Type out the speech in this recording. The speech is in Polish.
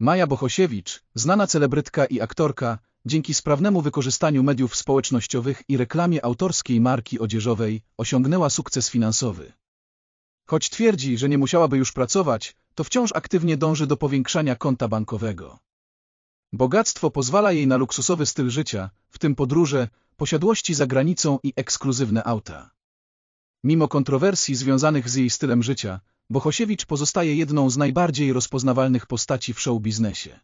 Maja Bohosiewicz, znana celebrytka i aktorka, dzięki sprawnemu wykorzystaniu mediów społecznościowych i reklamie autorskiej marki odzieżowej, osiągnęła sukces finansowy. Choć twierdzi, że nie musiałaby już pracować, to wciąż aktywnie dąży do powiększania konta bankowego. Bogactwo pozwala jej na luksusowy styl życia, w tym podróże, posiadłości za granicą i ekskluzywne auta. Mimo kontrowersji związanych z jej stylem życia, Bohosiewicz pozostaje jedną z najbardziej rozpoznawalnych postaci w show biznesie.